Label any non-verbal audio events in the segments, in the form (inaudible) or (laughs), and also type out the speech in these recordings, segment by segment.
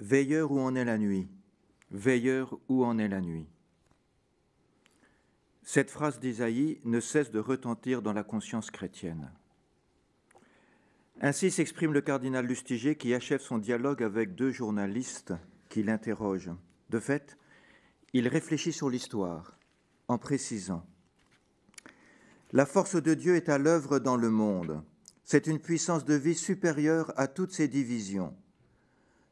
veilleur où en est la nuit, veilleur où en est la nuit. Cette phrase d'Isaïe ne cesse de retentir dans la conscience chrétienne. Ainsi s'exprime le cardinal Lustiger qui achève son dialogue avec deux journalistes qui l'interrogent. De fait, il réfléchit sur l'histoire en précisant La force de Dieu est à l'œuvre dans le monde. C'est une puissance de vie supérieure à toutes ces divisions.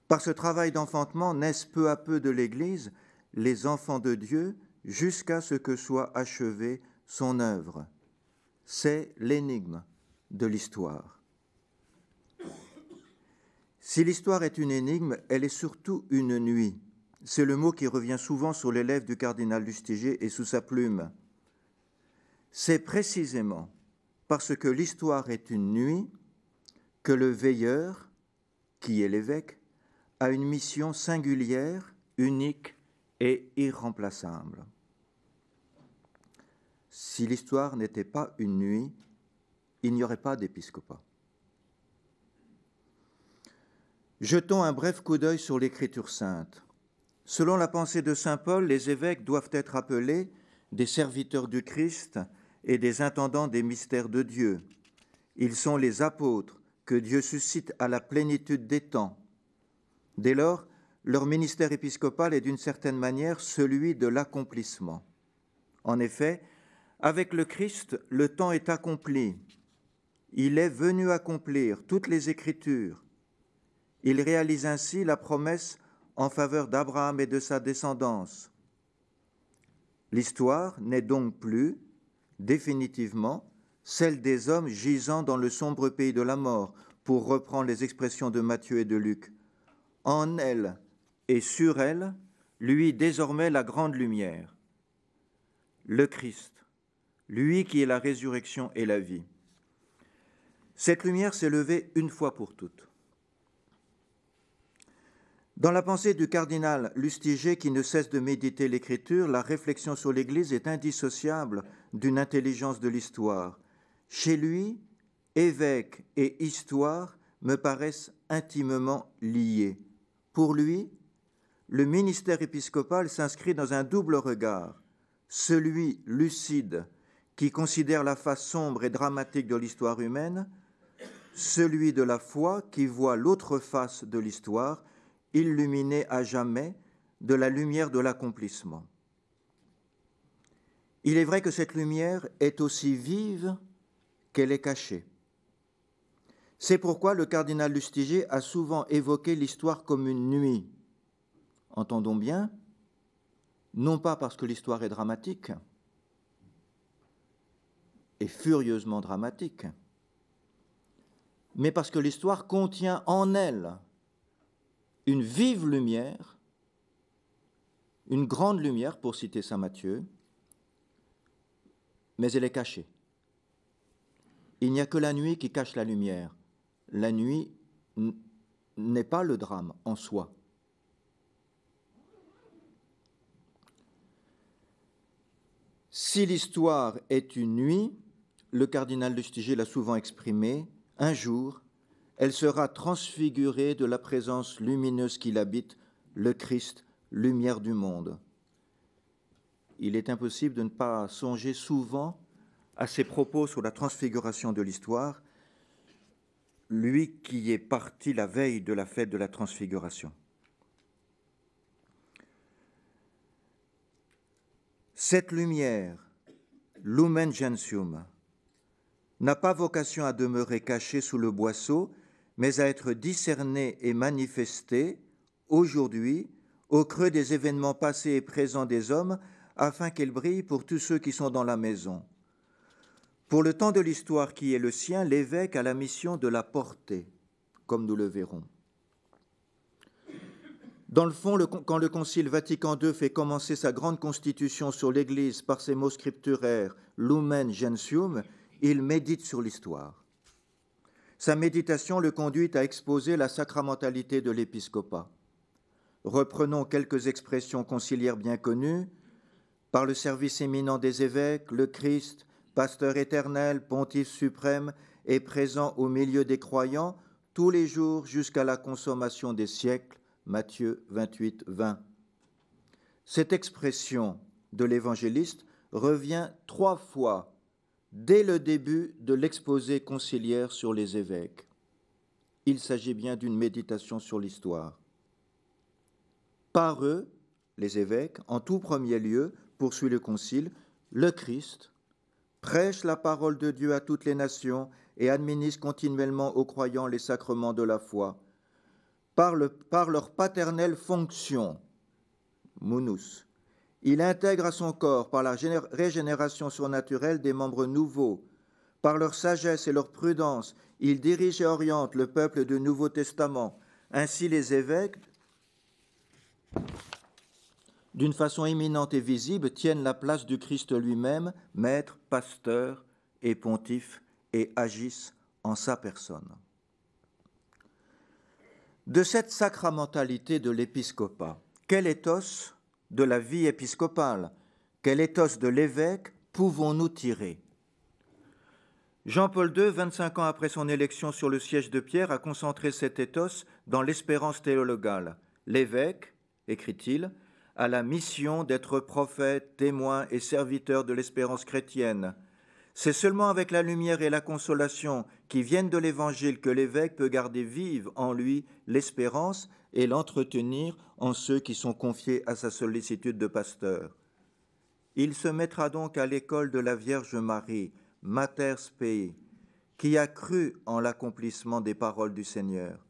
Par ce travail d'enfantement naissent peu à peu de l'Église les enfants de Dieu jusqu'à ce que soit achevée son œuvre. C'est l'énigme de l'histoire. Si l'histoire est une énigme, elle est surtout une nuit. C'est le mot qui revient souvent sur l'élève du cardinal Lustiger et sous sa plume. C'est précisément parce que l'histoire est une nuit que le veilleur, qui est l'évêque, a une mission singulière, unique et irremplaçable. Si l'histoire n'était pas une nuit, il n'y aurait pas d'épiscopat. Jetons un bref coup d'œil sur l'Écriture sainte. Selon la pensée de Saint Paul, les évêques doivent être appelés des serviteurs du Christ, et des intendants des mystères de Dieu. Ils sont les apôtres que Dieu suscite à la plénitude des temps. Dès lors, leur ministère épiscopal est d'une certaine manière celui de l'accomplissement. En effet, avec le Christ, le temps est accompli. Il est venu accomplir toutes les Écritures. Il réalise ainsi la promesse en faveur d'Abraham et de sa descendance. L'histoire n'est donc plus, définitivement celle des hommes gisant dans le sombre pays de la mort, pour reprendre les expressions de Matthieu et de Luc. En elle et sur elle, lui désormais la grande lumière, le Christ, lui qui est la résurrection et la vie. Cette lumière s'est levée une fois pour toutes. Dans la pensée du cardinal Lustiger, qui ne cesse de méditer l'Écriture, la réflexion sur l'Église est indissociable d'une intelligence de l'histoire. Chez lui, évêque et histoire me paraissent intimement liés. Pour lui, le ministère épiscopal s'inscrit dans un double regard, celui lucide qui considère la face sombre et dramatique de l'histoire humaine, celui de la foi qui voit l'autre face de l'histoire, illuminée à jamais de la lumière de l'accomplissement. Il est vrai que cette lumière est aussi vive qu'elle est cachée. C'est pourquoi le cardinal Lustiger a souvent évoqué l'histoire comme une nuit. Entendons bien, non pas parce que l'histoire est dramatique, et furieusement dramatique, mais parce que l'histoire contient en elle une vive lumière, une grande lumière, pour citer Saint Matthieu, mais elle est cachée. Il n'y a que la nuit qui cache la lumière. La nuit n'est pas le drame en soi. Si l'histoire est une nuit, le cardinal de Stigé l'a souvent exprimé, un jour, elle sera transfigurée de la présence lumineuse qui l'habite, le Christ, lumière du monde. Il est impossible de ne pas songer souvent à ses propos sur la transfiguration de l'histoire, lui qui est parti la veille de la fête de la transfiguration. Cette lumière, Lumen Gentium, n'a pas vocation à demeurer cachée sous le boisseau, mais à être discerné et manifesté aujourd'hui au creux des événements passés et présents des hommes, afin qu'elle brille pour tous ceux qui sont dans la maison. Pour le temps de l'histoire qui est le sien, l'évêque a la mission de la porter, comme nous le verrons. Dans le fond, quand le Concile Vatican II fait commencer sa grande constitution sur l'Église par ses mots scripturaires Lumen Gentium, il médite sur l'histoire. Sa méditation le conduit à exposer la sacramentalité de l'épiscopat. Reprenons quelques expressions conciliaires bien connues. Par le service éminent des évêques, le Christ, pasteur éternel, pontife suprême, est présent au milieu des croyants tous les jours jusqu'à la consommation des siècles. Matthieu 28, 20. Cette expression de l'évangéliste revient trois fois dès le début de l'exposé conciliaire sur les évêques. Il s'agit bien d'une méditation sur l'histoire. Par eux, les évêques, en tout premier lieu, poursuit le Concile, le Christ prêche la parole de Dieu à toutes les nations et administre continuellement aux croyants les sacrements de la foi. Par, leur paternelle fonction, munus ». Il intègre à son corps, par la régénération surnaturelle, des membres nouveaux. Par leur sagesse et leur prudence, il dirige et oriente le peuple du Nouveau Testament. Ainsi, les évêques, d'une façon imminente et visible, tiennent la place du Christ lui-même, maître, pasteur et pontife, et agissent en sa personne. De cette sacramentalité de l'épiscopat, quel éthos de la vie épiscopale Quel éthos de l'évêque pouvons-nous tirer Jean-Paul II, 25 ans après son élection sur le siège de Pierre, a concentré cet éthos dans l'espérance théologale. L'évêque, écrit-il, a la mission d'être prophète, témoin et serviteur de l'espérance chrétienne. C'est seulement avec la lumière et la consolation qui viennent de l'Évangile que l'évêque peut garder vive en lui l'espérance et l'entretenir en ceux qui sont confiés à sa sollicitude de pasteur. Il se mettra donc à l'école de la Vierge Marie, Mater Spei, qui a cru en l'accomplissement des paroles du Seigneur.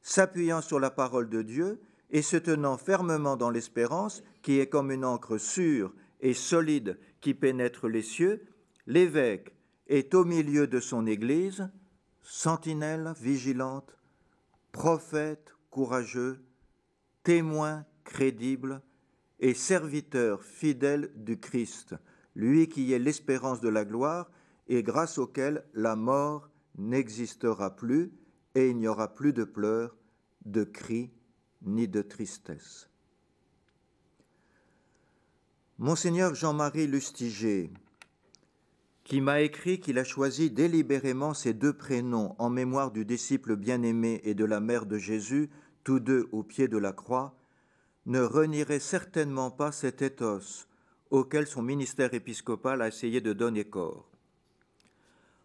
S'appuyant sur la parole de Dieu et se tenant fermement dans l'espérance, qui est comme une encre sûre et solide qui pénètre les cieux, l'évêque est au milieu de son Église, sentinelle vigilante, prophète courageux, témoin crédible et serviteur fidèle du Christ, lui qui est l'espérance de la gloire et grâce auquel la mort n'existera plus et il n'y aura plus de pleurs, de cris ni de tristesse. Monseigneur Jean-Marie Lustiger, qui m'a écrit qu'il a choisi délibérément ces deux prénoms en mémoire du disciple bien-aimé et de la mère de Jésus, tous deux au pied de la croix, ne renieraient certainement pas cet éthos auquel son ministère épiscopal a essayé de donner corps.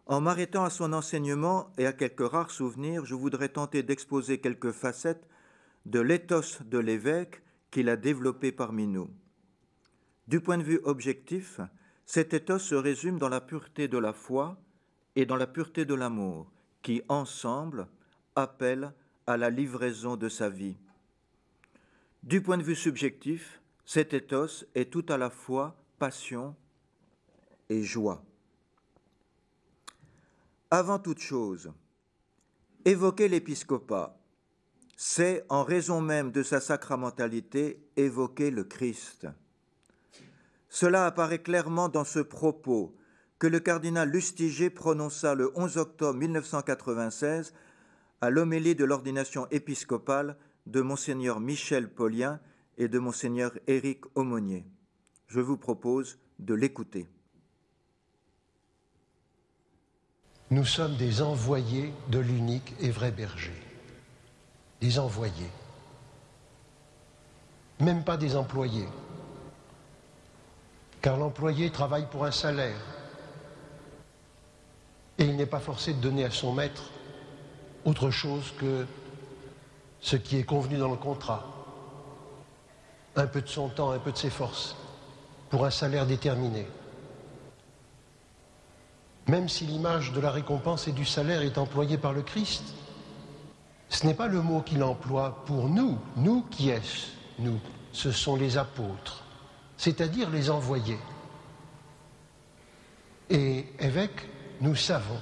En m'arrêtant à son enseignement et à quelques rares souvenirs, je voudrais tenter d'exposer quelques facettes de l'éthos de l'évêque qu'il a développé parmi nous. Du point de vue objectif, cet éthos se résume dans la pureté de la foi et dans la pureté de l'amour, qui ensemble appellent à la livraison de sa vie. Du point de vue subjectif, cet éthos est tout à la fois passion et joie. Avant toute chose, évoquer l'épiscopat, c'est, en raison même de sa sacramentalité, évoquer le Christ. Cela apparaît clairement dans ce propos que le cardinal Lustiger prononça le 11 octobre 1996 à l'homélie de l'ordination épiscopale de monseigneur Michel Paulien et de monseigneur Éric Aumonier. Je vous propose de l'écouter. Nous sommes des envoyés de l'unique et vrai berger. Des envoyés. Même pas des employés. Car l'employé travaille pour un salaire. Et il n'est pas forcé de donner à son maître autre chose que ce qui est convenu dans le contrat. Un peu de son temps, un peu de ses forces, pour un salaire déterminé. Même si l'image de la récompense et du salaire est employée par le Christ, ce n'est pas le mot qu'il emploie pour nous. Nous, qui est-ce Nous, ce sont les apôtres, c'est-à-dire les envoyés. Et évêque, nous savons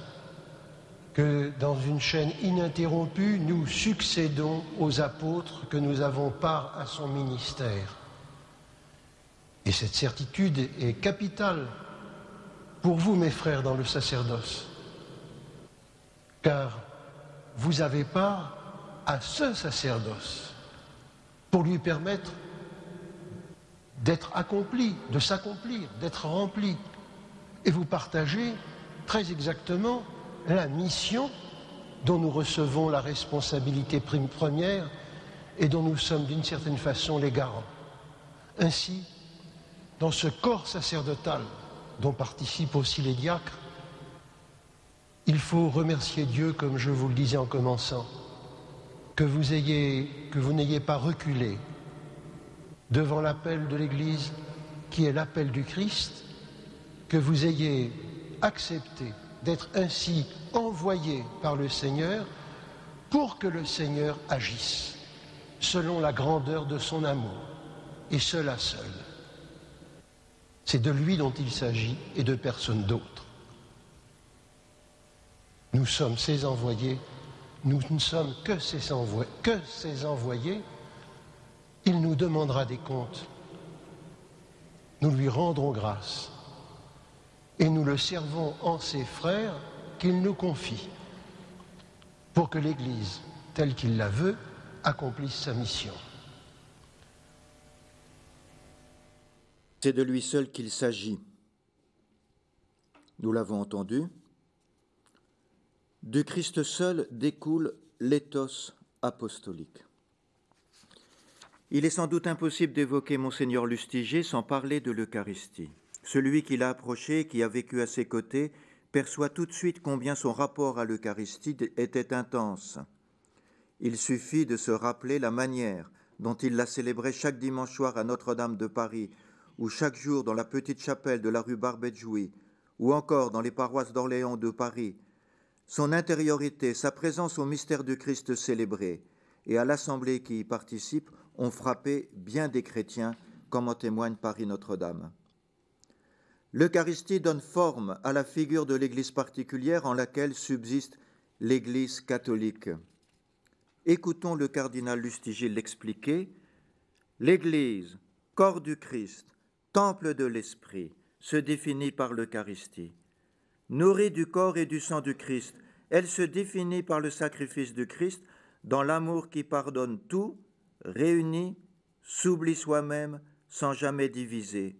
que dans une chaîne ininterrompue, nous succédons aux apôtres que nous avons part à son ministère. Et cette certitude est capitale pour vous, mes frères, dans le sacerdoce, car vous avez part à ce sacerdoce pour lui permettre d'être accompli, de s'accomplir, d'être rempli. Et vous partagez très exactement la mission dont nous recevons la responsabilité prime première et dont nous sommes d'une certaine façon les garants. Ainsi, dans ce corps sacerdotal dont participent aussi les diacres, il faut remercier Dieu, comme je vous le disais en commençant, que vous ayez, que vous n'ayez pas reculé devant l'appel de l'Église, qui est l'appel du Christ, que vous ayez accepté d'être ainsi envoyé par le Seigneur pour que le Seigneur agisse selon la grandeur de son amour, et cela seul. C'est de lui dont il s'agit et de personne d'autre. Nous sommes ses envoyés, nous ne sommes que ses, que ses envoyés. Il nous demandera des comptes. Nous lui rendrons grâce et nous le servons en ses frères qu'il nous confie pour que l'Église, telle qu'il la veut, accomplisse sa mission. C'est de lui seul qu'il s'agit. Nous l'avons entendu. Du Christ seul découle l'éthos apostolique. Il est sans doute impossible d'évoquer Monseigneur Lustiger sans parler de l'Eucharistie. Celui qui l'a approché, qui a vécu à ses côtés, perçoit tout de suite combien son rapport à l'Eucharistie était intense. Il suffit de se rappeler la manière dont il l'a célébré chaque dimanche soir à Notre-Dame de Paris, ou chaque jour dans la petite chapelle de la rue Barbet-Jouy, ou encore dans les paroisses d'Orléans de Paris. Son intériorité, sa présence au mystère du Christ célébré et à l'assemblée qui y participe ont frappé bien des chrétiens, comme en témoigne Paris Notre-Dame. L'Eucharistie donne forme à la figure de l'Église particulière en laquelle subsiste l'Église catholique. Écoutons le cardinal Lustiger l'expliquer. L'Église, corps du Christ, temple de l'Esprit, se définit par l'Eucharistie. Nourrie du corps et du sang du Christ, elle se définit par le sacrifice du Christ dans l'amour qui pardonne tout, réunit, s'oublie soi-même sans jamais diviser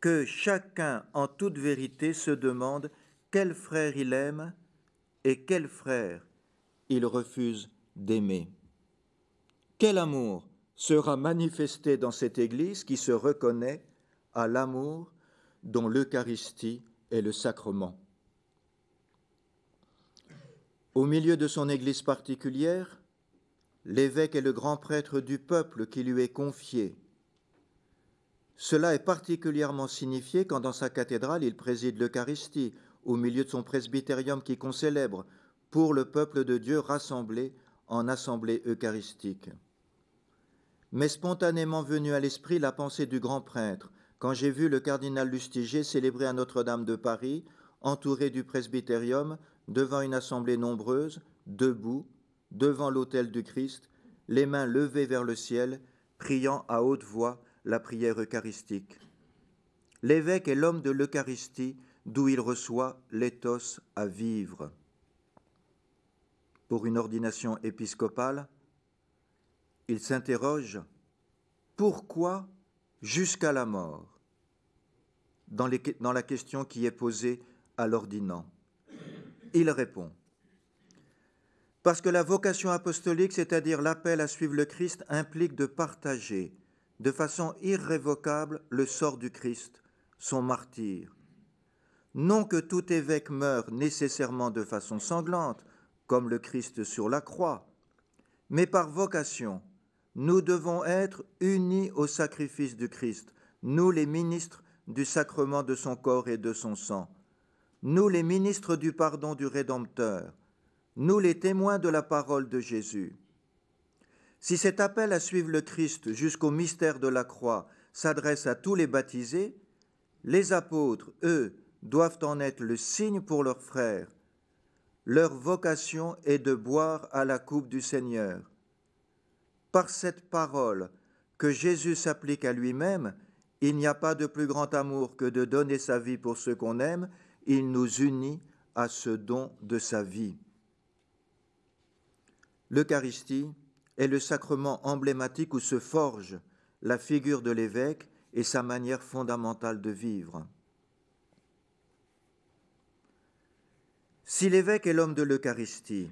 que chacun en toute vérité se demande quel frère il aime et quel frère il refuse d'aimer. Quel amour sera manifesté dans cette Église qui se reconnaît à l'amour dont l'Eucharistie est le sacrement. Au milieu de son Église particulière, l'évêque est le grand prêtre du peuple qui lui est confié, cela est particulièrement signifié quand dans sa cathédrale il préside l'Eucharistie, au milieu de son presbytérium qui concélèbre, pour le peuple de Dieu rassemblé en assemblée eucharistique. Mais spontanément venue à l'esprit la pensée du grand prêtre, quand j'ai vu le cardinal Lustiger célébrer à Notre-Dame de Paris, entouré du presbytérium, devant une assemblée nombreuse, debout, devant l'autel du Christ, les mains levées vers le ciel, priant à haute voix la prière eucharistique. L'évêque est l'homme de l'Eucharistie d'où il reçoit l'éthos à vivre. Pour une ordination épiscopale, il s'interroge pourquoi jusqu'à la mort dans, dans, la question qui est posée à l'ordinant. Il répond Parce que la vocation apostolique, c'est-à-dire l'appel à suivre le Christ, implique de partager de façon irrévocable le sort du Christ, son martyr. Non que tout évêque meure nécessairement de façon sanglante, comme le Christ sur la croix, mais par vocation, nous devons être unis au sacrifice du Christ, nous les ministres du sacrement de son corps et de son sang, nous les ministres du pardon du Rédempteur, nous les témoins de la parole de Jésus. Si cet appel à suivre le Christ jusqu'au mystère de la croix s'adresse à tous les baptisés, les apôtres, eux, doivent en être le signe pour leurs frères. Leur vocation est de boire à la coupe du Seigneur. Par cette parole que Jésus s'applique à lui-même, il n'y a pas de plus grand amour que de donner sa vie pour ceux qu'on aime, il nous unit à ce don de sa vie. L'Eucharistie, est le sacrement emblématique où se forge la figure de l'évêque et sa manière fondamentale de vivre. Si l'évêque est l'homme de l'Eucharistie,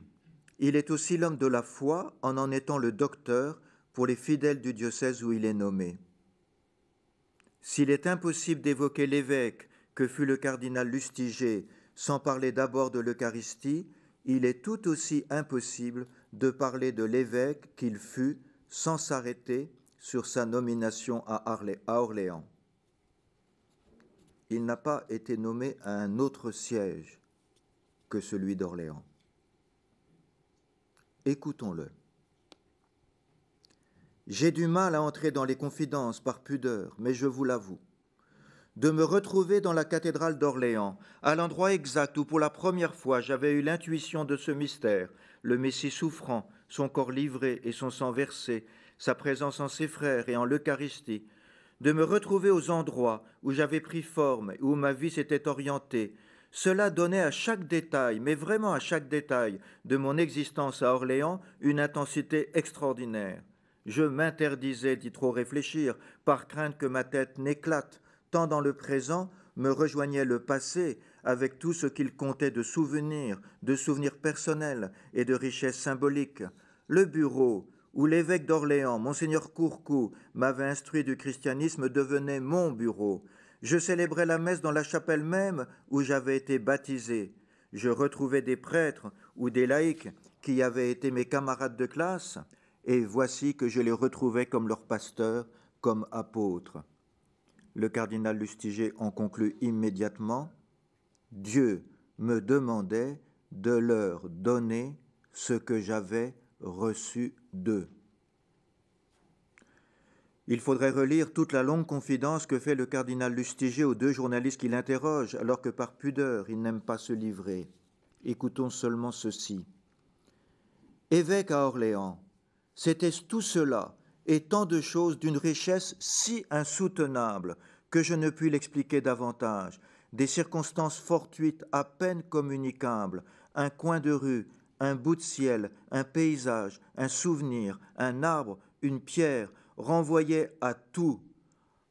il est aussi l'homme de la foi en en étant le docteur pour les fidèles du diocèse où il est nommé. S'il est impossible d'évoquer l'évêque que fut le cardinal Lustiger sans parler d'abord de l'Eucharistie, il est tout aussi impossible de parler de l'évêque qu'il fut sans s'arrêter sur sa nomination à, Orléans. Il n'a pas été nommé à un autre siège que celui d'Orléans. Écoutons-le. J'ai du mal à entrer dans les confidences par pudeur, mais je vous l'avoue de me retrouver dans la cathédrale d'Orléans, à l'endroit exact où pour la première fois j'avais eu l'intuition de ce mystère, le Messie souffrant, son corps livré et son sang versé, sa présence en ses frères et en l'Eucharistie, de me retrouver aux endroits où j'avais pris forme et où ma vie s'était orientée. Cela donnait à chaque détail, mais vraiment à chaque détail, de mon existence à Orléans une intensité extraordinaire. Je m'interdisais d'y trop réfléchir, par crainte que ma tête n'éclate, tant dans le présent me rejoignait le passé avec tout ce qu'il comptait de souvenirs, de souvenirs personnels et de richesses symboliques. Le bureau où l'évêque d'Orléans, monseigneur Courcou, m'avait instruit du christianisme devenait mon bureau. Je célébrais la messe dans la chapelle même où j'avais été baptisé. Je retrouvais des prêtres ou des laïcs qui avaient été mes camarades de classe, et voici que je les retrouvais comme leurs pasteurs, comme apôtres. Le cardinal Lustiger en conclut immédiatement Dieu me demandait de leur donner ce que j'avais reçu d'eux. Il faudrait relire toute la longue confidence que fait le cardinal Lustiger aux deux journalistes qui l'interrogent, alors que par pudeur il n'aime pas se livrer. Écoutons seulement ceci. Évêque à Orléans, c'était tout cela et tant de choses d'une richesse si insoutenable que je ne puis l'expliquer davantage, des circonstances fortuites à peine communicables, un coin de rue, un bout de ciel, un paysage, un souvenir, un arbre, une pierre, renvoyaient à tout,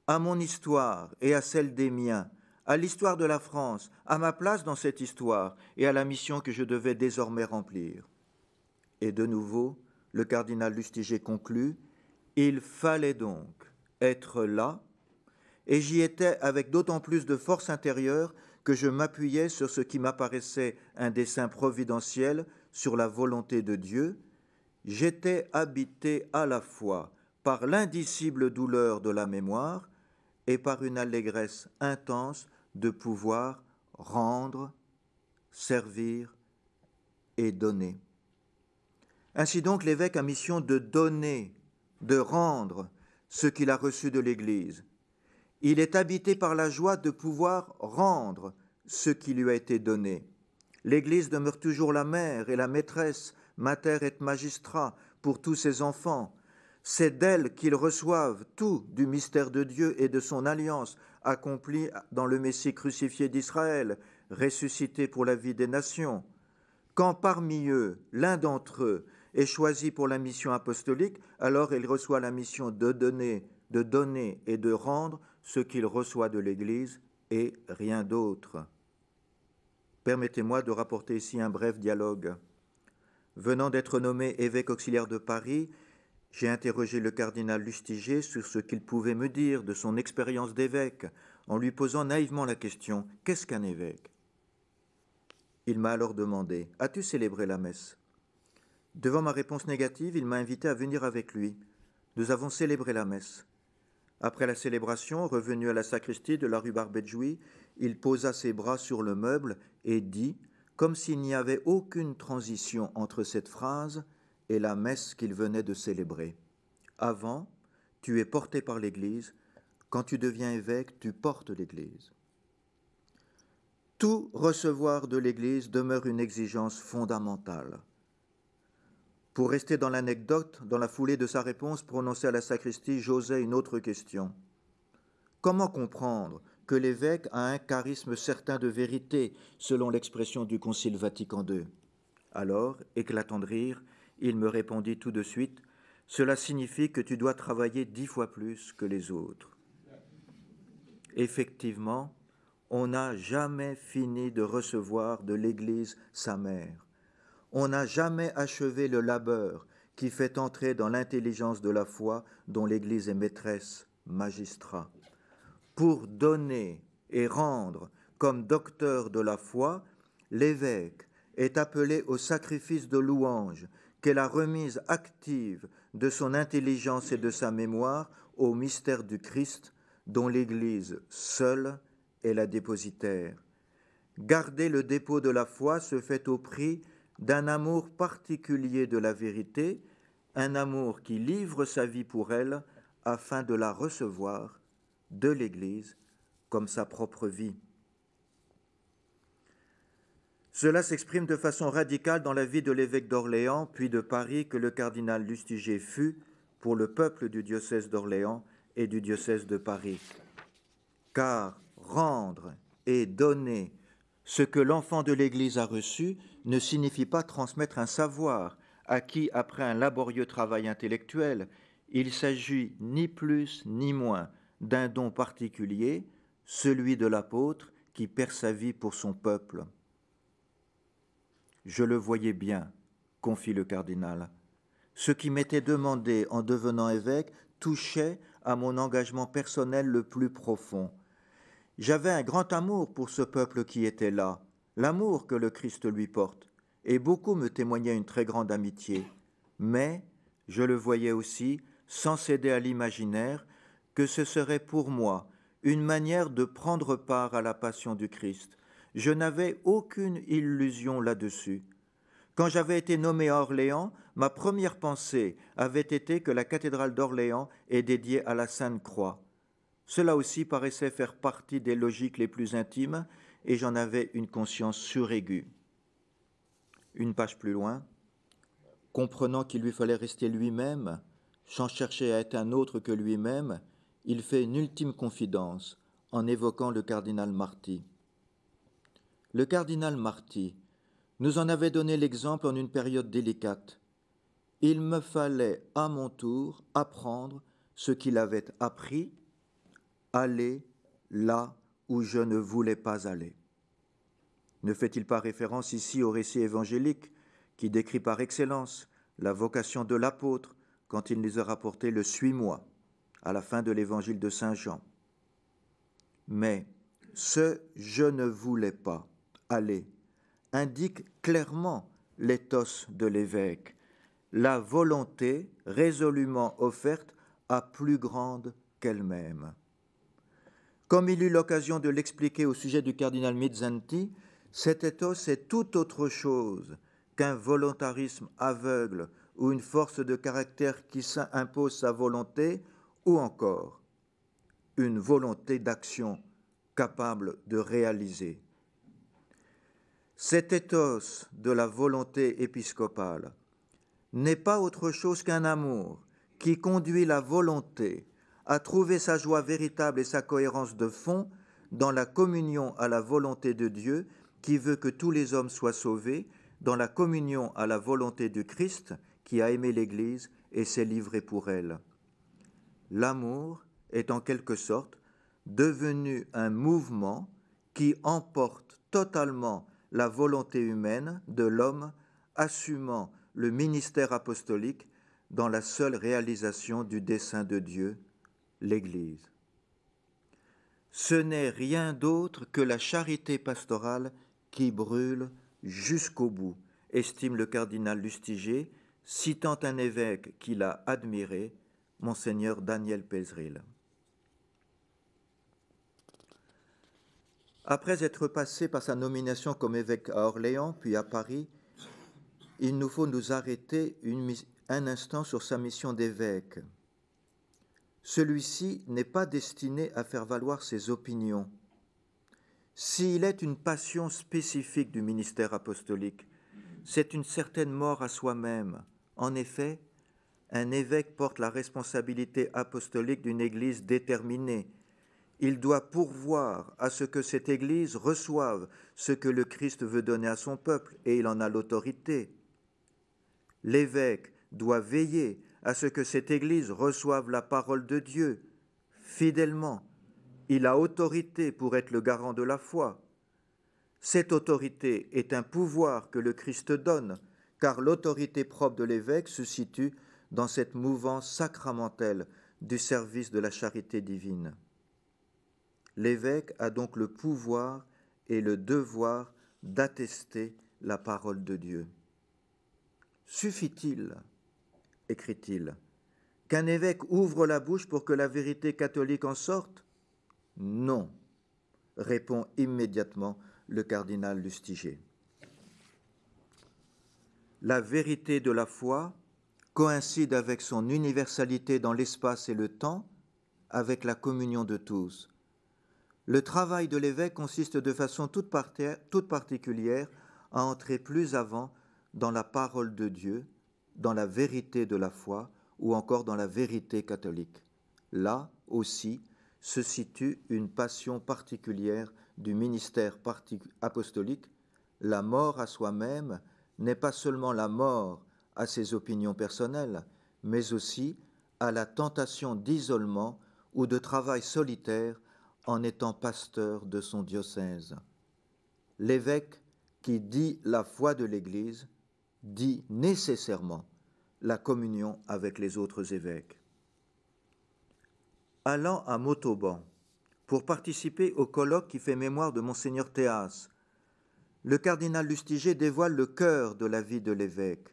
à mon histoire et à celle des miens, à l'histoire de la France, à ma place dans cette histoire et à la mission que je devais désormais remplir. Et de nouveau, le cardinal Lustiger conclut il fallait donc être là, et j'y étais avec d'autant plus de force intérieure que je m'appuyais sur ce qui m'apparaissait un dessein providentiel, sur la volonté de Dieu, j'étais habité à la fois par l'indicible douleur de la mémoire et par une allégresse intense de pouvoir rendre, servir et donner. Ainsi donc l'évêque a mission de donner de rendre ce qu'il a reçu de l'Église. Il est habité par la joie de pouvoir rendre ce qui lui a été donné. L'Église demeure toujours la mère et la maîtresse, mater et magistrat, pour tous ses enfants. C'est d'elle qu'ils reçoivent tout du mystère de Dieu et de son alliance accomplie dans le Messie crucifié d'Israël, ressuscité pour la vie des nations. Quand parmi eux, l'un d'entre eux, est choisi pour la mission apostolique, alors il reçoit la mission de donner, de donner et de rendre ce qu'il reçoit de l'Église et rien d'autre. Permettez-moi de rapporter ici un bref dialogue. Venant d'être nommé évêque auxiliaire de Paris, j'ai interrogé le cardinal Lustiger sur ce qu'il pouvait me dire de son expérience d'évêque, en lui posant naïvement la question Qu'est-ce qu'un évêque Il m'a alors demandé As-tu célébré la messe Devant ma réponse négative, il m'a invité à venir avec lui. Nous avons célébré la messe. Après la célébration, revenu à la sacristie de la rue Barbedjoui, il posa ses bras sur le meuble et dit, comme s'il n'y avait aucune transition entre cette phrase et la messe qu'il venait de célébrer. Avant, tu es porté par l'Église, quand tu deviens évêque, tu portes l'Église. Tout recevoir de l'Église demeure une exigence fondamentale. Pour rester dans l'anecdote, dans la foulée de sa réponse prononcée à la sacristie, j'osais une autre question. Comment comprendre que l'évêque a un charisme certain de vérité, selon l'expression du Concile Vatican II Alors, éclatant de rire, il me répondit tout de suite Cela signifie que tu dois travailler dix fois plus que les autres. Effectivement, on n'a jamais fini de recevoir de l'Église sa mère. On n'a jamais achevé le labeur qui fait entrer dans l'intelligence de la foi dont l'Église est maîtresse, magistrat. Pour donner et rendre comme docteur de la foi, l'évêque est appelé au sacrifice de louange, qu'est la remise active de son intelligence et de sa mémoire au mystère du Christ, dont l'Église seule est la dépositaire. Garder le dépôt de la foi se fait au prix d'un amour particulier de la vérité, un amour qui livre sa vie pour elle afin de la recevoir de l'Église comme sa propre vie. Cela s'exprime de façon radicale dans la vie de l'évêque d'Orléans, puis de Paris, que le cardinal Lustiger fut pour le peuple du diocèse d'Orléans et du diocèse de Paris. Car rendre et donner ce que l'enfant de l'Église a reçu, ne signifie pas transmettre un savoir à qui, après un laborieux travail intellectuel. Il s'agit ni plus ni moins d'un don particulier, celui de l'apôtre qui perd sa vie pour son peuple. Je le voyais bien, confie le cardinal. Ce qui m'était demandé en devenant évêque touchait à mon engagement personnel le plus profond. J'avais un grand amour pour ce peuple qui était là, l'amour que le Christ lui porte, et beaucoup me témoignaient une très grande amitié. Mais je le voyais aussi, sans céder à l'imaginaire, que ce serait pour moi une manière de prendre part à la passion du Christ. Je n'avais aucune illusion là-dessus. Quand j'avais été nommé à Orléans, ma première pensée avait été que la cathédrale d'Orléans est dédiée à la Sainte Croix. Cela aussi paraissait faire partie des logiques les plus intimes, et j'en avais une conscience suraiguë. Une page plus loin, comprenant qu'il lui fallait rester lui-même, sans chercher à être un autre que lui-même, il fait une ultime confidence en évoquant le cardinal Marty. Le cardinal Marty nous en avait donné l'exemple en une période délicate. Il me fallait à mon tour apprendre ce qu'il avait appris, aller là où je ne voulais pas aller. Ne fait-il pas référence ici au récit évangélique qui décrit par excellence la vocation de l'apôtre quand il nous a rapporté le Suis-moi à la fin de l'évangile de Saint Jean Mais ce je ne voulais pas aller indique clairement l'éthos de l'évêque, la volonté résolument offerte à plus grande qu'elle-même. Comme il eut l'occasion de l'expliquer au sujet du cardinal Mizzanti, cet éthos est tout autre chose qu'un volontarisme aveugle ou une force de caractère qui impose sa volonté, ou encore une volonté d'action capable de réaliser. Cet éthos de la volonté épiscopale n'est pas autre chose qu'un amour qui conduit la volonté a trouvé sa joie véritable et sa cohérence de fond dans la communion à la volonté de Dieu qui veut que tous les hommes soient sauvés, dans la communion à la volonté du Christ qui a aimé l'Église et s'est livré pour elle. L'amour est en quelque sorte devenu un mouvement qui emporte totalement la volonté humaine de l'homme assumant le ministère apostolique dans la seule réalisation du dessein de Dieu l'Église. Ce n'est rien d'autre que la charité pastorale qui brûle jusqu'au bout, estime le cardinal Lustiger, citant un évêque qu'il a admiré, monseigneur Daniel Pézeril. Après être passé par sa nomination comme évêque à Orléans, puis à Paris, il nous faut nous arrêter un instant sur sa mission d'évêque celui-ci n'est pas destiné à faire valoir ses opinions. S'il est une passion spécifique du ministère apostolique, c'est une certaine mort à soi-même. En effet, un évêque porte la responsabilité apostolique d'une Église déterminée. Il doit pourvoir à ce que cette Église reçoive ce que le Christ veut donner à son peuple, et il en a l'autorité. L'évêque doit veiller à ce que cette Église reçoive la parole de Dieu fidèlement. Il a autorité pour être le garant de la foi. Cette autorité est un pouvoir que le Christ donne, car l'autorité propre de l'évêque se situe dans cette mouvance sacramentelle du service de la charité divine. L'évêque a donc le pouvoir et le devoir d'attester la parole de Dieu. Suffit-il écrit-il. Qu'un évêque ouvre la bouche pour que la vérité catholique en sorte Non, répond immédiatement le cardinal Lustiger. La vérité de la foi coïncide avec son universalité dans l'espace et le temps, avec la communion de tous. Le travail de l'évêque consiste de façon toute, particulière à entrer plus avant dans la parole de Dieu, dans la vérité de la foi ou encore dans la vérité catholique. Là aussi se situe une passion particulière du ministère apostolique. La mort à soi-même n'est pas seulement la mort à ses opinions personnelles, mais aussi à la tentation d'isolement ou de travail solitaire en étant pasteur de son diocèse. L'évêque qui dit la foi de l'Église dit nécessairement la communion avec les autres évêques. Allant à Motoban pour participer au colloque qui fait mémoire de monseigneur Théas, le cardinal Lustiger dévoile le cœur de la vie de l'évêque.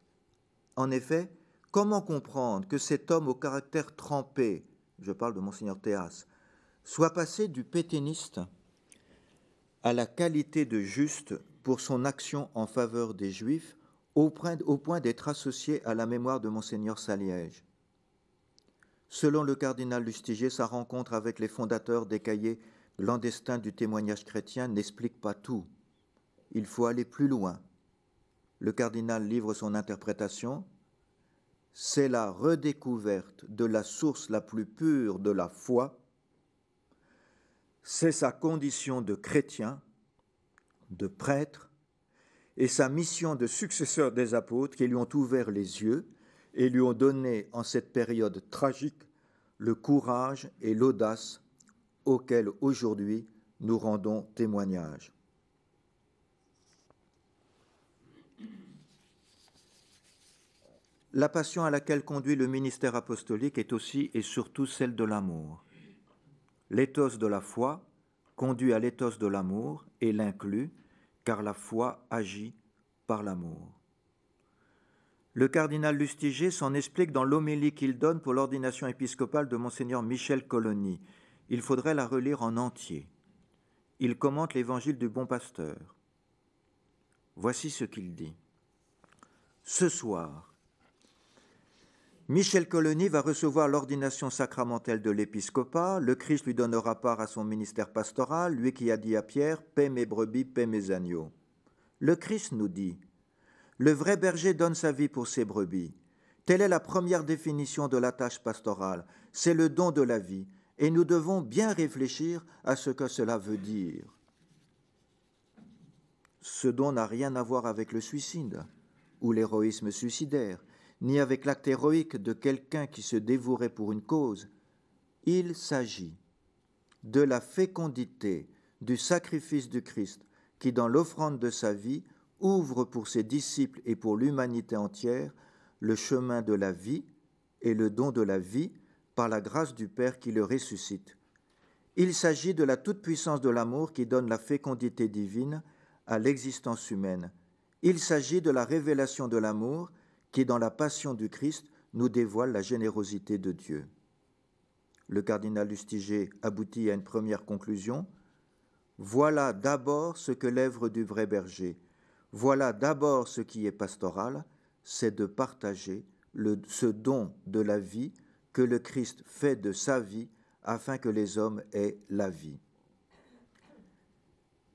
En effet, comment comprendre que cet homme au caractère trempé, je parle de monseigneur Théas, soit passé du péténiste à la qualité de juste pour son action en faveur des Juifs au point d'être associé à la mémoire de Monseigneur Saliège. Selon le cardinal Lustiger, sa rencontre avec les fondateurs des cahiers clandestins du témoignage chrétien n'explique pas tout. Il faut aller plus loin. Le cardinal livre son interprétation. C'est la redécouverte de la source la plus pure de la foi. C'est sa condition de chrétien, de prêtre, et sa mission de successeur des apôtres qui lui ont ouvert les yeux et lui ont donné en cette période tragique le courage et l'audace auxquels aujourd'hui nous rendons témoignage. La passion à laquelle conduit le ministère apostolique est aussi et surtout celle de l'amour. L'éthos de la foi conduit à l'éthos de l'amour et l'inclut car la foi agit par l'amour. Le cardinal Lustiger s'en explique dans l'homélie qu'il donne pour l'ordination épiscopale de Mgr Michel Colony. Il faudrait la relire en entier. Il commente l'évangile du bon pasteur. Voici ce qu'il dit. Ce soir, Michel Colony va recevoir l'ordination sacramentelle de l'épiscopat, le Christ lui donnera part à son ministère pastoral, lui qui a dit à Pierre ⁇ Paix mes brebis, paix mes agneaux ⁇ Le Christ nous dit ⁇ Le vrai berger donne sa vie pour ses brebis. Telle est la première définition de la tâche pastorale, c'est le don de la vie, et nous devons bien réfléchir à ce que cela veut dire. Ce don n'a rien à voir avec le suicide ou l'héroïsme suicidaire ni avec l'acte héroïque de quelqu'un qui se dévouerait pour une cause. Il s'agit de la fécondité du sacrifice du Christ qui, dans l'offrande de sa vie, ouvre pour ses disciples et pour l'humanité entière le chemin de la vie et le don de la vie par la grâce du Père qui le ressuscite. Il s'agit de la toute-puissance de l'amour qui donne la fécondité divine à l'existence humaine. Il s'agit de la révélation de l'amour qui, dans la passion du Christ, nous dévoile la générosité de Dieu. Le cardinal Lustiger aboutit à une première conclusion. Voilà d'abord ce que l'œuvre du vrai berger, voilà d'abord ce qui est pastoral, c'est de partager ce don de la vie que le Christ fait de sa vie afin que les hommes aient la vie.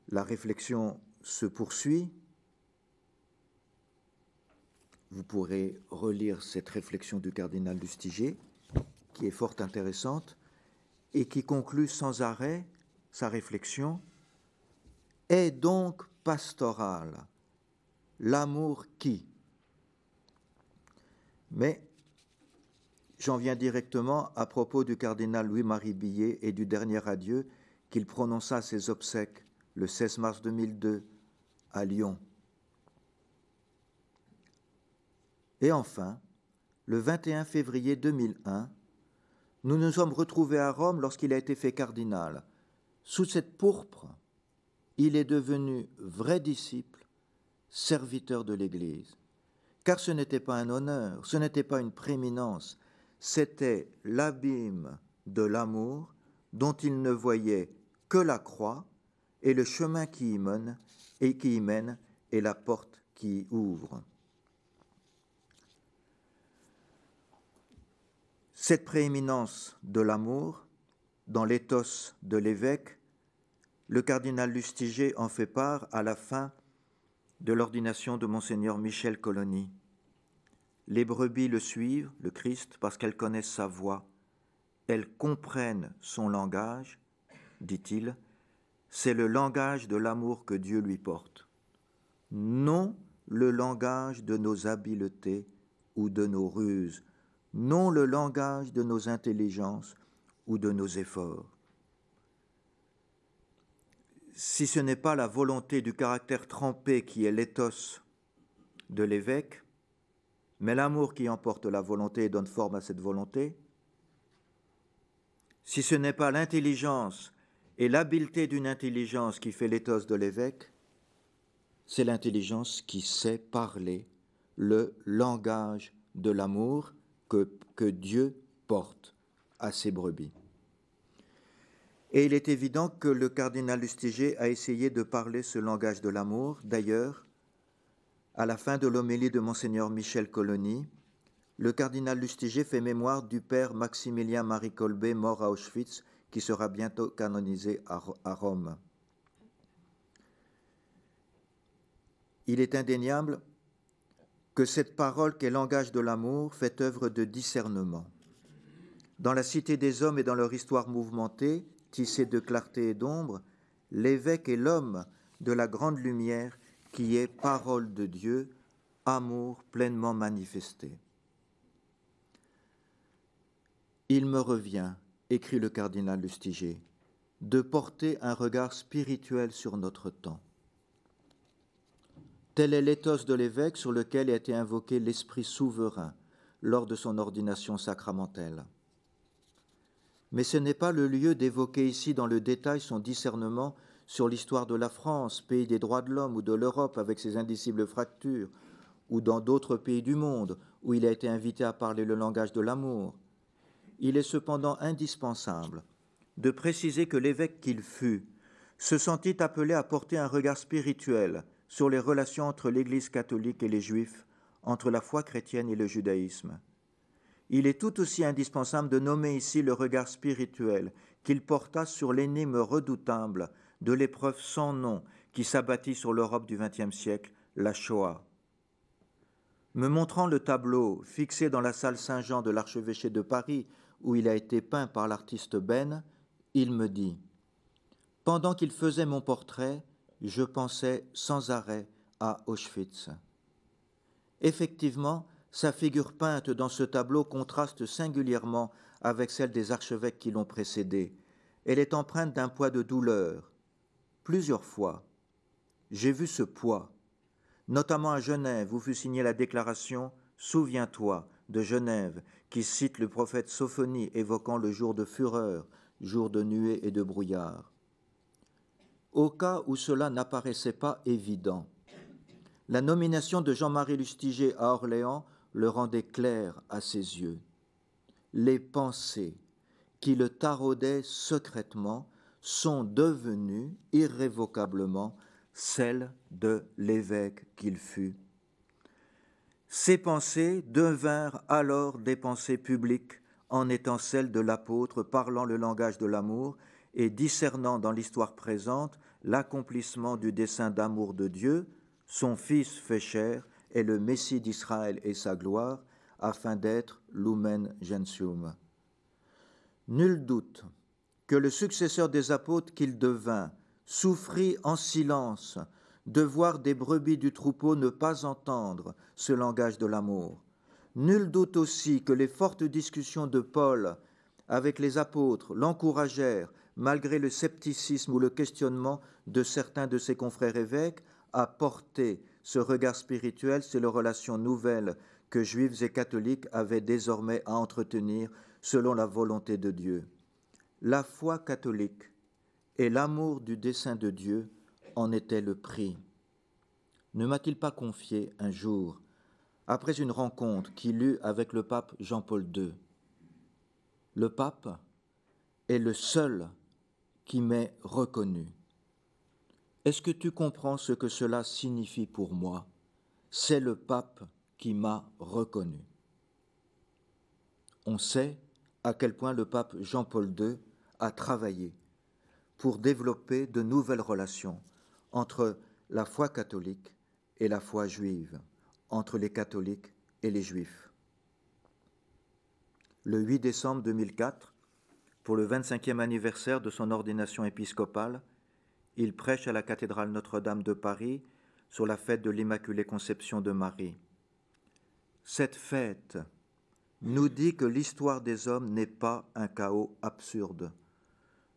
La réflexion se poursuit vous pourrez relire cette réflexion du cardinal Lustiger, qui est fort intéressante et qui conclut sans arrêt sa réflexion. Est donc pastoral l'amour qui Mais j'en viens directement à propos du cardinal Louis-Marie Billet et du dernier adieu qu'il prononça à ses obsèques le 16 mars 2002 à Lyon. Et enfin, le 21 février 2001, nous nous sommes retrouvés à Rome lorsqu'il a été fait cardinal. Sous cette pourpre, il est devenu vrai disciple, serviteur de l'Église. Car ce n'était pas un honneur, ce n'était pas une prééminence, c'était l'abîme de l'amour dont il ne voyait que la croix et le chemin qui y mène et qui y mène et la porte qui y ouvre. Cette prééminence de l'amour, dans l'éthos de l'évêque, le cardinal Lustiger en fait part à la fin de l'ordination de monseigneur Michel Colony. Les brebis le suivent, le Christ, parce qu'elles connaissent sa voix. Elles comprennent son langage, dit-il. C'est le langage de l'amour que Dieu lui porte, non le langage de nos habiletés ou de nos ruses, non le langage de nos intelligences ou de nos efforts. Si ce n'est pas la volonté du caractère trempé qui est l'éthos de l'évêque, mais l'amour qui emporte la volonté et donne forme à cette volonté, si ce n'est pas l'intelligence et l'habileté d'une intelligence qui fait l'éthos de l'évêque, c'est l'intelligence qui sait parler le langage de l'amour que, Dieu porte à ses brebis. Et il est évident que le cardinal Lustiger a essayé de parler ce langage de l'amour. D'ailleurs, à la fin de l'homélie de Mgr Michel Colony, le cardinal Lustiger fait mémoire du père Maximilien Marie Colbet, mort à Auschwitz, qui sera bientôt canonisé à Rome. Il est indéniable que cette parole est langage de l'amour fait œuvre de discernement. Dans la cité des hommes et dans leur histoire mouvementée, tissée de clarté et d'ombre, l'évêque est l'homme de la grande lumière qui est parole de Dieu, amour pleinement manifesté. Il me revient, écrit le cardinal Lustiger, de porter un regard spirituel sur notre temps. Tel est l'éthos de l'évêque sur lequel a été invoqué l'Esprit souverain lors de son ordination sacramentelle. Mais ce n'est pas le lieu d'évoquer ici dans le détail son discernement sur l'histoire de la France, pays des droits de l'homme, ou de l'Europe avec ses indicibles fractures, ou dans d'autres pays du monde où il a été invité à parler le langage de l'amour. Il est cependant indispensable de préciser que l'évêque qu'il fut se sentit appelé à porter un regard spirituel sur les relations entre l'Église catholique et les Juifs, entre la foi chrétienne et le judaïsme. Il est tout aussi indispensable de nommer ici le regard spirituel qu'il porta sur l'énigme redoutable de l'épreuve sans nom qui s'abattit sur l'Europe du XXe siècle, la Shoah. Me montrant le tableau fixé dans la salle Saint-Jean de l'archevêché de Paris, où il a été peint par l'artiste Ben, il me dit Pendant qu'il faisait mon portrait, je pensais sans arrêt à Auschwitz. Effectivement, sa figure peinte dans ce tableau contraste singulièrement avec celle des archevêques qui l'ont précédé. Elle est empreinte d'un poids de douleur. Plusieurs fois, j'ai vu ce poids. Notamment à Genève, où fut signée la déclaration Souviens-toi de Genève, qui cite le prophète Sophonie évoquant le jour de fureur, jour de nuée et de brouillard au cas où cela n'apparaissait pas évident. La nomination de Jean-Marie Lustiger à Orléans le rendait clair à ses yeux. Les pensées qui le taraudaient secrètement sont devenues irrévocablement celles de l'évêque qu'il fut. Ces pensées devinrent alors des pensées publiques en étant celles de l'apôtre parlant le langage de l'amour et discernant dans l'histoire présente l'accomplissement du dessein d'amour de Dieu, son Fils fait chair, et le Messie d'Israël et sa gloire, afin d'être Lumen Gentium. Nul doute que le successeur des apôtres qu'il devint souffrit en silence de voir des brebis du troupeau ne pas entendre ce langage de l'amour. Nul doute aussi que les fortes discussions de Paul avec les apôtres l'encouragèrent malgré le scepticisme ou le questionnement de certains de ses confrères évêques, a porté ce regard spirituel sur les relations nouvelles que juifs et catholiques avaient désormais à entretenir selon la volonté de Dieu. La foi catholique et l'amour du dessein de Dieu en étaient le prix. Ne m'a-t-il pas confié un jour, après une rencontre qu'il eut avec le pape Jean-Paul II Le pape est le seul qui m'est reconnu. Est-ce que tu comprends ce que cela signifie pour moi C'est le pape qui m'a reconnu. On sait à quel point le pape Jean-Paul II a travaillé pour développer de nouvelles relations entre la foi catholique et la foi juive, entre les catholiques et les juifs. Le 8 décembre 2004, pour le 25e anniversaire de son ordination épiscopale, il prêche à la cathédrale Notre-Dame de Paris sur la fête de l'Immaculée Conception de Marie. Cette fête nous dit que l'histoire des hommes n'est pas un chaos absurde,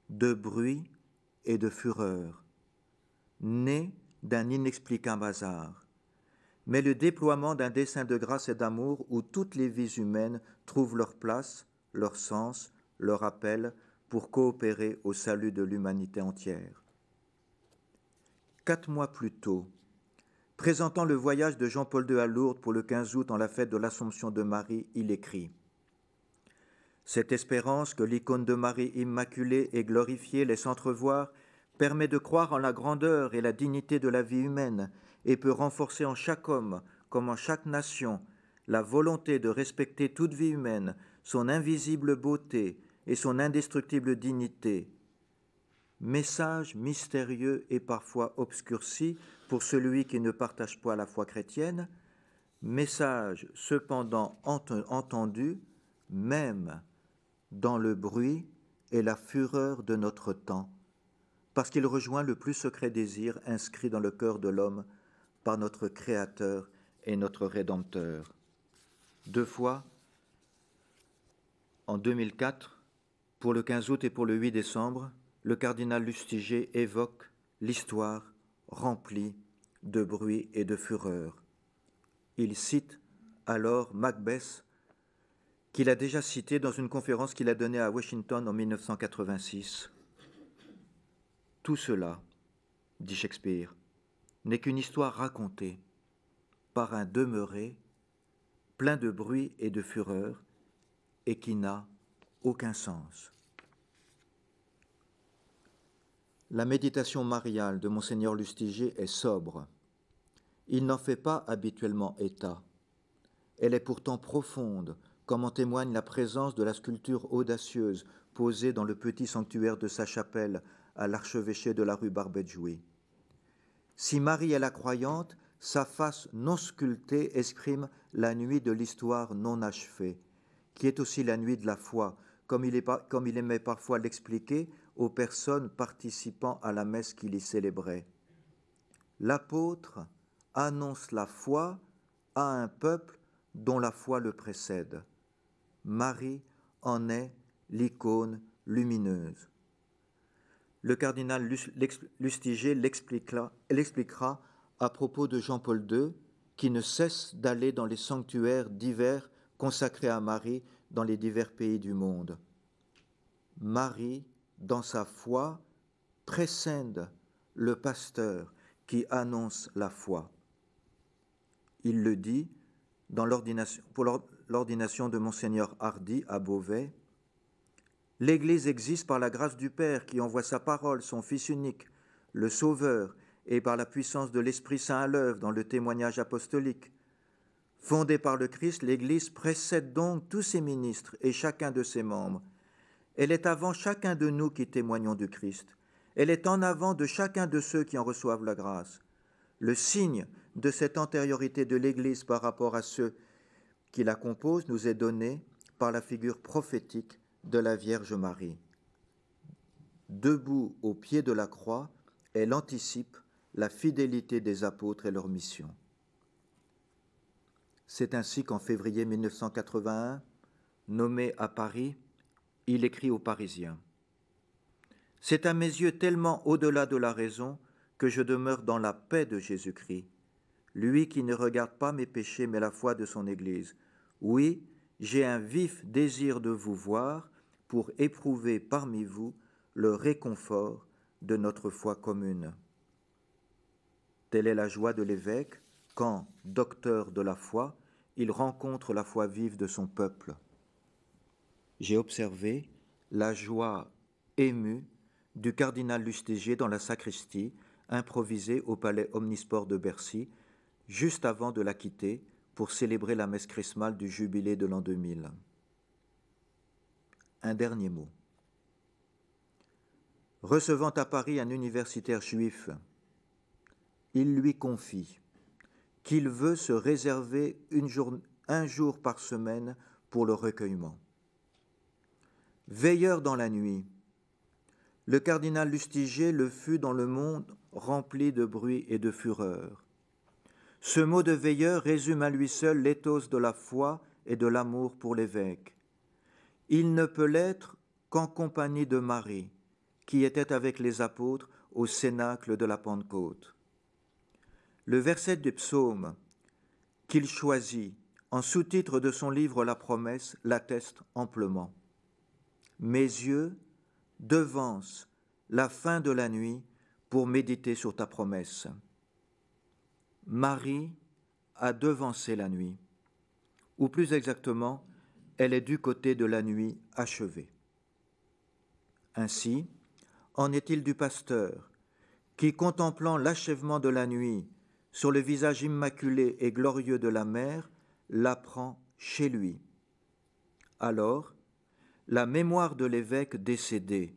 de bruit et de fureur, né d'un inexplicable hasard, mais le déploiement d'un dessein de grâce et d'amour où toutes les vies humaines trouvent leur place, leur sens, leur appel pour coopérer au salut de l'humanité entière. Quatre mois plus tôt, présentant le voyage de Jean-Paul II à Lourdes pour le 15 août en la fête de l'Assomption de Marie, il écrit Cette espérance que l'icône de Marie immaculée et glorifiée laisse entrevoir permet de croire en la grandeur et la dignité de la vie humaine et peut renforcer en chaque homme, comme en chaque nation, la volonté de respecter toute vie humaine, son invisible beauté, et son indestructible dignité. Message mystérieux et parfois obscurci pour celui qui ne partage pas la foi chrétienne, message cependant entendu même dans le bruit et la fureur de notre temps, parce qu'il rejoint le plus secret désir inscrit dans le cœur de l'homme par notre Créateur et notre Rédempteur. Deux fois, en 2004, pour le 15 août et pour le 8 décembre, le cardinal Lustiger évoque l'histoire remplie de bruit et de fureur. Il cite alors Macbeth, qu'il a déjà cité dans une conférence qu'il a donnée à Washington en 1986. Tout cela, dit Shakespeare, n'est qu'une histoire racontée par un demeuré plein de bruit et de fureur et qui n'a aucun sens. La méditation mariale de Monseigneur Lustiger est sobre. Il n'en fait pas habituellement état. Elle est pourtant profonde, comme en témoigne la présence de la sculpture audacieuse posée dans le petit sanctuaire de sa chapelle à l'archevêché de la rue Barbès-Jouy. Si Marie est la croyante, sa face non sculptée exprime la nuit de l'histoire non achevée, qui est aussi la nuit de la foi, comme il, aimait parfois l'expliquer aux personnes participant à la messe qu'il y célébrait. L'apôtre annonce la foi à un peuple dont la foi le précède. Marie en est l'icône lumineuse. Le cardinal Lustiger l'expliquera à propos de Jean-Paul II, qui ne cesse d'aller dans les sanctuaires divers consacrés à Marie dans les divers pays du monde. Marie, dans sa foi, précède le pasteur qui annonce la foi. Il le dit dans pour l'ordination de monseigneur Hardy à Beauvais. L'Église existe par la grâce du Père qui envoie sa parole, son Fils unique, le Sauveur, et par la puissance de l'Esprit Saint à l'œuvre dans le témoignage apostolique, Fondée par le Christ, l'Église précède donc tous ses ministres et chacun de ses membres. Elle est avant chacun de nous qui témoignons du Christ. Elle est en avant de chacun de ceux qui en reçoivent la grâce. Le signe de cette antériorité de l'Église par rapport à ceux qui la composent nous est donné par la figure prophétique de la Vierge Marie. Debout au pied de la croix, elle anticipe la fidélité des apôtres et leur mission. C'est ainsi qu'en février 1981, nommé à Paris, il écrit aux Parisiens. C'est à mes yeux tellement au-delà de la raison que je demeure dans la paix de Jésus-Christ, lui qui ne regarde pas mes péchés mais la foi de son Église. Oui, j'ai un vif désir de vous voir pour éprouver parmi vous le réconfort de notre foi commune. Telle est la joie de l'évêque quand, docteur de la foi, il rencontre la foi vive de son peuple. J'ai observé la joie émue du cardinal Lustiger dans la sacristie improvisée au palais Omnisport de Bercy, juste avant de la quitter pour célébrer la messe chrismale du jubilé de l'an 2000. Un dernier mot. Recevant à Paris un universitaire juif, il lui confie qu'il veut se réserver un jour par semaine pour le recueillement. Veilleur dans la nuit, le cardinal Lustiger le fut dans le monde rempli de bruit et de fureur. Ce mot de veilleur résume à lui seul l'éthos de la foi et de l'amour pour l'évêque. Il ne peut l'être qu'en compagnie de Marie, qui était avec les apôtres au cénacle de la Pentecôte. Le verset du psaume qu'il choisit en sous-titre de son livre La promesse l'atteste amplement. Mes yeux devancent la fin de la nuit pour méditer sur ta promesse. Marie a devancé la nuit, ou plus exactement, elle est du côté de la nuit achevée. Ainsi, en est-il du pasteur, qui contemplant l'achèvement de la nuit sur le visage immaculé et glorieux de la mère, l'apprend chez lui. Alors, la mémoire de l'évêque décédé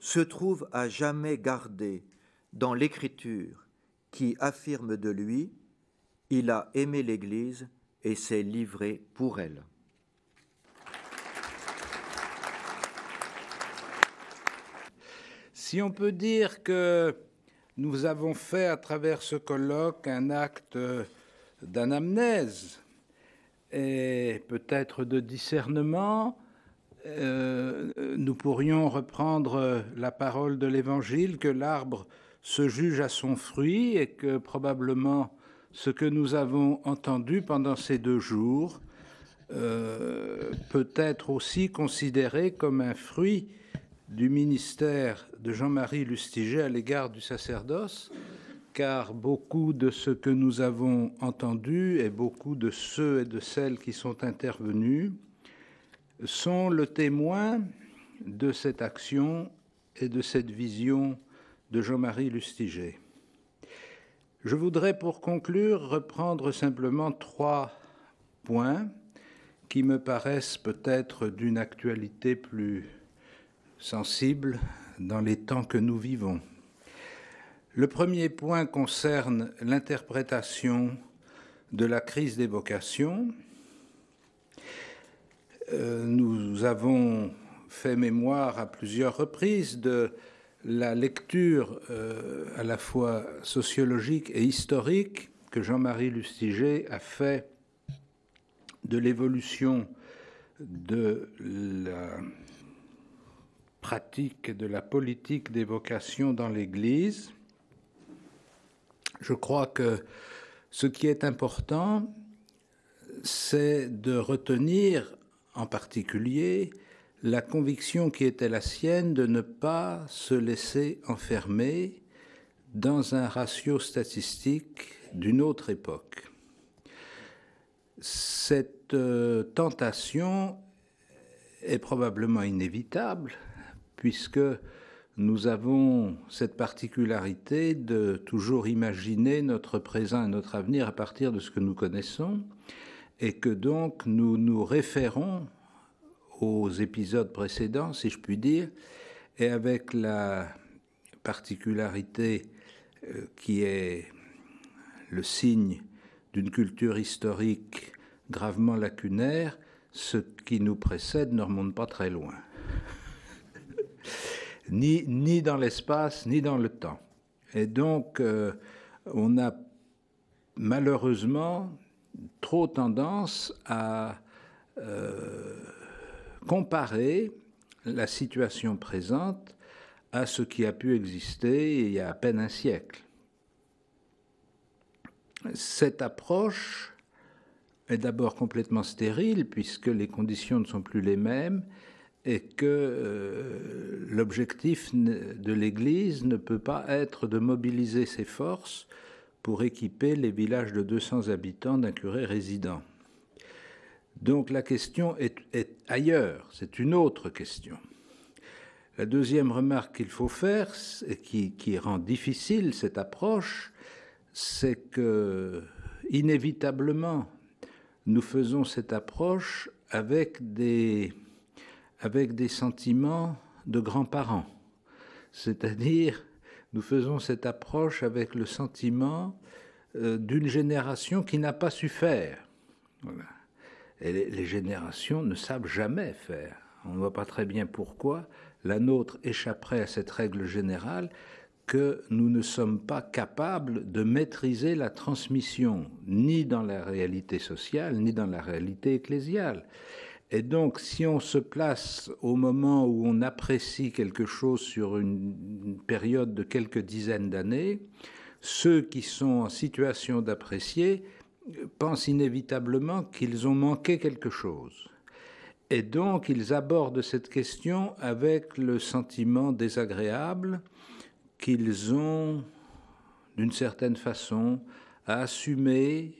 se trouve à jamais gardée dans l'écriture qui affirme de lui Il a aimé l'Église et s'est livré pour elle. Si on peut dire que nous avons fait à travers ce colloque un acte d'anamnèse et peut-être de discernement. Euh, nous pourrions reprendre la parole de l'Évangile que l'arbre se juge à son fruit et que probablement ce que nous avons entendu pendant ces deux jours euh, peut être aussi considéré comme un fruit du ministère de Jean-Marie Lustiger à l'égard du sacerdoce, car beaucoup de ce que nous avons entendu et beaucoup de ceux et de celles qui sont intervenus sont le témoin de cette action et de cette vision de Jean-Marie Lustiger. Je voudrais pour conclure reprendre simplement trois points qui me paraissent peut-être d'une actualité plus sensible dans les temps que nous vivons. Le premier point concerne l'interprétation de la crise des vocations. Euh, nous avons fait mémoire à plusieurs reprises de la lecture euh, à la fois sociologique et historique que Jean-Marie Lustiger a fait de l'évolution de la pratique de la politique des vocations dans l'Église. Je crois que ce qui est important, c'est de retenir en particulier la conviction qui était la sienne de ne pas se laisser enfermer dans un ratio statistique d'une autre époque. Cette euh, tentation est probablement inévitable, puisque nous avons cette particularité de toujours imaginer notre présent et notre avenir à partir de ce que nous connaissons, et que donc nous nous référons aux épisodes précédents, si je puis dire, et avec la particularité euh, qui est le signe d'une culture historique gravement lacunaire, ce qui nous précède ne remonte pas très loin ni, dans l'espace, ni dans le temps. Et donc, euh, on a malheureusement trop tendance à euh, comparer la situation présente à ce qui a pu exister il y a à peine un siècle. Cette approche est d'abord complètement stérile puisque les conditions ne sont plus les mêmes et que euh, l'objectif de l'Église ne peut pas être de mobiliser ses forces pour équiper les villages de 200 habitants d'un curé résident. Donc la question est, ailleurs, c'est une autre question. La deuxième remarque qu'il faut faire, et qui, qui, rend difficile cette approche, c'est que inévitablement, nous faisons cette approche avec des, avec des sentiments de grands-parents. C'est-à-dire, nous faisons cette approche avec le sentiment euh, d'une génération qui n'a pas su faire. Et les, générations ne savent jamais faire. On ne voit pas très bien pourquoi la nôtre échapperait à cette règle générale que nous ne sommes pas capables de maîtriser la transmission, ni dans la réalité sociale, ni dans la réalité ecclésiale. Et donc, si on se place au moment où on apprécie quelque chose sur une, période de quelques dizaines d'années, ceux qui sont en situation d'apprécier pensent inévitablement qu'ils ont manqué quelque chose. Et donc, ils abordent cette question avec le sentiment désagréable qu'ils ont, d'une certaine façon, à assumer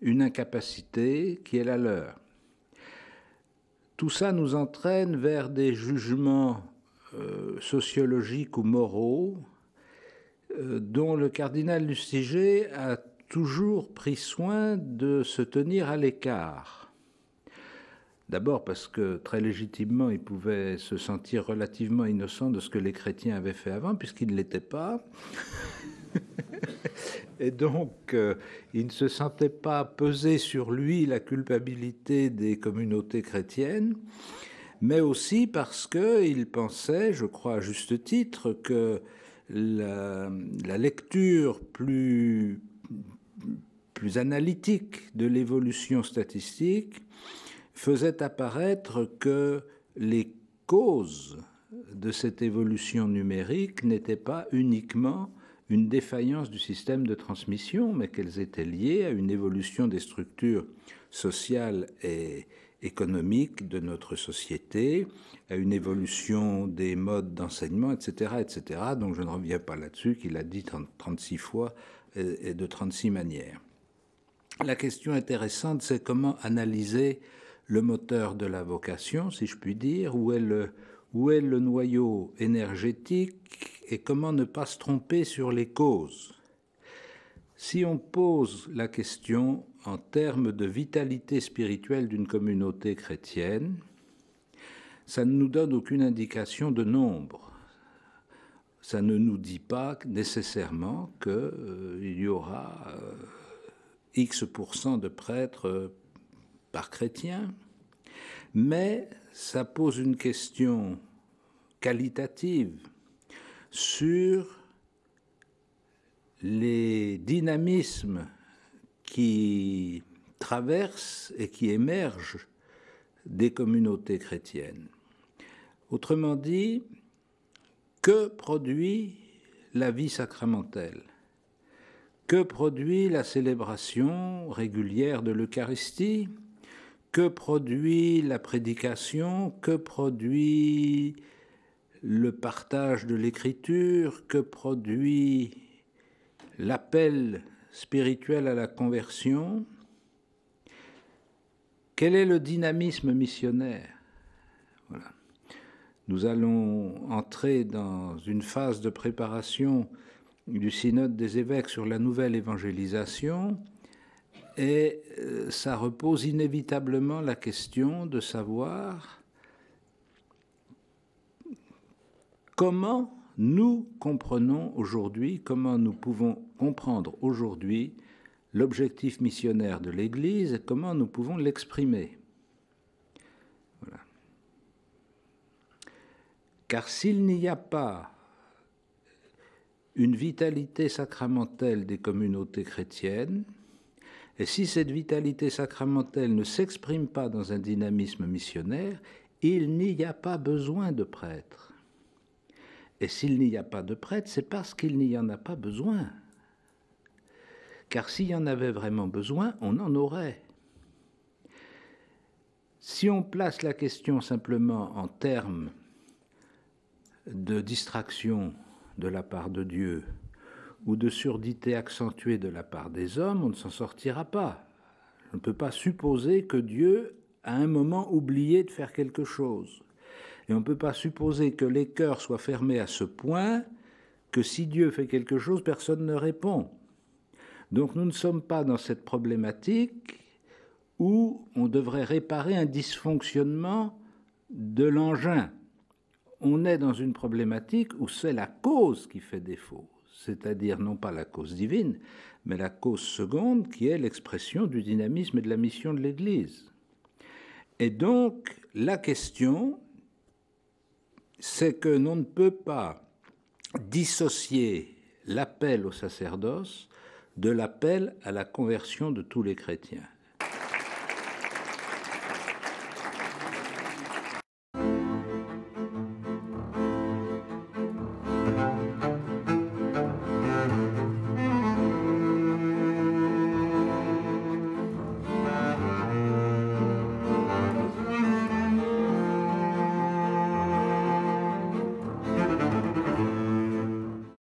une incapacité qui est la leur. Tout ça nous entraîne vers des jugements euh, sociologiques ou moraux euh, dont le cardinal Lustiger a toujours pris soin de se tenir à l'écart. D'abord parce que très légitimement il pouvait se sentir relativement innocent de ce que les chrétiens avaient fait avant puisqu'il ne l'était pas. (laughs) (laughs) Et donc, euh, il ne se sentait pas peser sur lui la culpabilité des communautés chrétiennes, mais aussi parce qu'il pensait, je crois à juste titre, que la, lecture plus, plus analytique de l'évolution statistique faisait apparaître que les causes de cette évolution numérique n'étaient pas uniquement une défaillance du système de transmission, mais qu'elles étaient liées à une évolution des structures sociales et économiques de notre société, à une évolution des modes d'enseignement, etc., etc. Donc je ne reviens pas là-dessus, qu'il a dit 36 fois et de 36 manières. La question intéressante, c'est comment analyser le moteur de la vocation, si je puis dire, où est le noyau énergétique et comment ne pas se tromper sur les causes. Si on pose la question en termes de vitalité spirituelle d'une communauté chrétienne, ça ne nous donne aucune indication de nombre. Ça ne nous dit pas nécessairement qu'il euh, y aura euh, X de prêtres euh, par chrétien, mais ça pose une question qualitative sur les dynamismes qui traversent et qui émergent des communautés chrétiennes. Autrement dit, que produit la vie sacramentelle Que produit la célébration régulière de l'Eucharistie Que produit la prédication Que produit le partage de l'écriture que produit l'appel spirituel à la conversion, quel est le dynamisme missionnaire Nous allons entrer dans une phase de préparation du synode des évêques sur la nouvelle évangélisation et euh, ça repose inévitablement la question de savoir Comment nous comprenons aujourd'hui, comment nous pouvons comprendre aujourd'hui l'objectif missionnaire de l'Église et comment nous pouvons l'exprimer Car s'il n'y a pas une vitalité sacramentelle des communautés chrétiennes, et si cette vitalité sacramentelle ne s'exprime pas dans un dynamisme missionnaire, il n'y a pas besoin de prêtres. Et s'il n'y a pas de prêtre, c'est parce qu'il n'y en a pas besoin. Car s'il y en avait vraiment besoin, on en aurait. Si on place la question simplement en termes de distraction de la part de Dieu ou de surdité accentuée de la part des hommes, on ne s'en sortira pas. On ne peut pas supposer que Dieu a un moment oublié de faire quelque chose. Et on ne peut pas supposer que les cœurs soient fermés à ce point que si Dieu fait quelque chose, personne ne répond. Donc nous ne sommes pas dans cette problématique où on devrait réparer un dysfonctionnement de l'engin. On est dans une problématique où c'est la cause qui fait défaut, c'est-à-dire non pas la cause divine, mais la cause seconde qui est l'expression du dynamisme et de la mission de l'Église. Et donc la question, c'est que l'on ne peut pas dissocier l'appel au sacerdoce de l'appel à la conversion de tous les chrétiens.